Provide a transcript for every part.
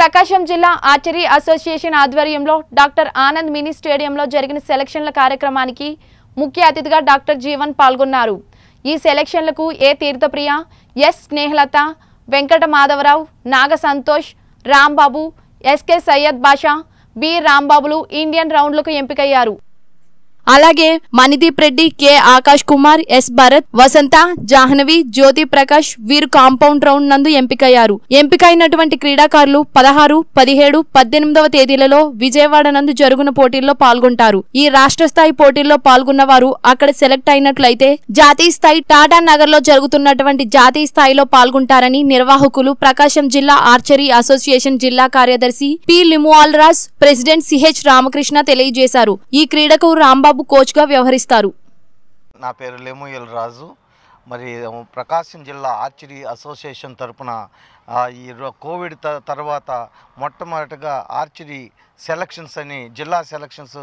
ప్రకాశం జిల్లా archery association ఆధ్వర్యంలో doctor Anand mini స్టేడియంలో జరిగిన సెలక్షన్ల కార్యక్రమానికి ముఖ్య అతిథిగా డాక్టర్ జీవన్ పాల్గొన్నారు ఈ సెలక్షన్లకు A Theerthapriya S Snehalatha Venkata Madhavarao Naga Santosh Rambabu SK Syed Basha B రాంబాబులు ఇండియన్ రౌండ్లకు ఎంపికయ్యారు అలాగే మణిదీప్ రెడ్డి కె ఆకాష్ కుమార్ ఎస్ భరత్ వసంత జాహ్నవి జ్యోతి ప్రకాష్ వీరు కాంపౌండ్ రౌండ్ నందు ఎంపికయ్యారు ఎంపికైనటువంటి క్రీడాకారులు పదహారు పదిహేడు పద్దెనిమిదవ తేదీలలో విజయవాడ నందు జరుగున పోటీల్లో పాల్గొంటారు ఈ రాష్ట్ర స్థాయి పోటీల్లో పాల్గొన్న వారు అక్కడ సెలెక్ట్ అయినట్లయితే జాతీయ స్థాయి టాటా నగర్ లో జరుగుతున్నటువంటి జాతీయ స్థాయిలో పాల్గొంటారని నిర్వాహకులు ప్రకాశం జిల్లా ఆర్చరీ అసోసియేషన్ జిల్లా కార్యదర్శి P Limuval Raj president CH Ramakrishna తెలియజేశారు ఈ క్రీడకు రాంబాబు కృష్ణబాబు కోచ్గా వ్యవహరిస్తారు నా పేరు లెముయల్ రాజు మరి ప్రకాశం జిల్లా ఆర్చరీ అసోసియేషన్ తరఫున ఈ కోవిడ్ తర్వాత మొట్టమొదటిగా ఆర్చరీ సెలక్షన్స్ అని జిల్లా సెలక్షన్స్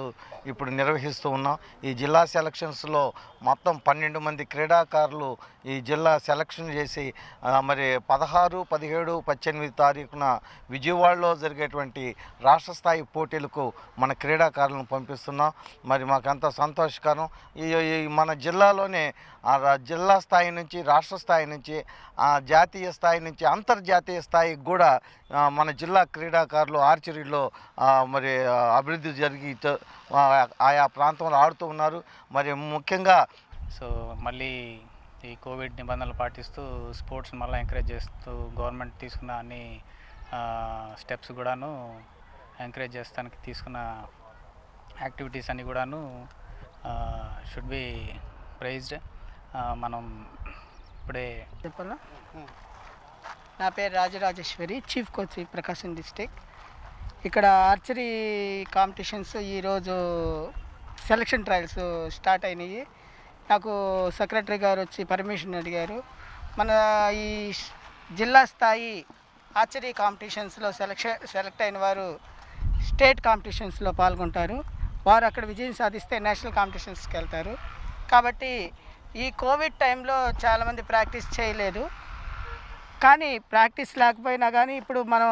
ఇప్పుడు నిర్వహిస్తూ ఉన్నాం ఈ జిల్లా సెలక్షన్స్లో మొత్తం పన్నెండు మంది క్రీడాకారులు ఈ జిల్లా సెలక్షన్ చేసి మరి పదహారు పదిహేడు పద్దెనిమిది తారీఖున విజయవాడలో జరిగేటువంటి రాష్ట్ర స్థాయి పోటీలకు మన క్రీడాకారులను పంపిస్తున్నాం మరి ఎంతో సంతోషకరం ఈ మన జిల్లాలోనే జిల్లా స్థాయి నుంచి రాష్ట్ర స్థాయి నుంచి జాతీయ స్థాయి నుంచి అంతర్జాతీయ స్థాయికి కూడా మన జిల్లా క్రీడాకారులు ఆర్చరీలో మరి అభివృద్ధి జరిగి ఆయా ప్రాంతంలో ఆడుతూ ఉన్నారు మరి ముఖ్యంగా సో మళ్ళీ ఈ కోవిడ్ నిబంధనలు పాటిస్తూ స్పోర్ట్స్ని మళ్ళీ ఎంకరేజ్ చేస్తూ గవర్నమెంట్ తీసుకున్న అన్ని స్టెప్స్ కూడాను ఎంకరేజ్ చేస్తానికి తీసుకున్న యాక్టివిటీస్ అన్నీ కూడాను షుడ్ బి ప్రైజ్డ్ మనం ఇప్పుడే చెప్పాలా నా పేరు Rajarajeswari chief coach Prakasam district ఇక్కడ ఆర్చరీ కాంపిటీషన్స్ ఈరోజు సెలక్షన్ ట్రయల్స్ స్టార్ట్ అయినాయి నాకు సెక్రటరీ గారు వచ్చి పర్మిషన్ అడిగారు మన ఈ జిల్లా స్థాయి ఆర్చరీ కాంపిటీషన్స్లో సెలక్ష సెలెక్ట్ అయిన వారు స్టేట్ కాంపిటీషన్స్లో పాల్గొంటారు వారు అక్కడ విజయం సాధిస్తే నేషనల్ కాంపిటీషన్స్కి వెళ్తారు కాబట్టి ఈ కోవిడ్ టైంలో చాలామంది ప్రాక్టీస్ చేయలేదు కానీ ప్రాక్టీస్ లేకపోయినా కానీ ఇప్పుడు మనం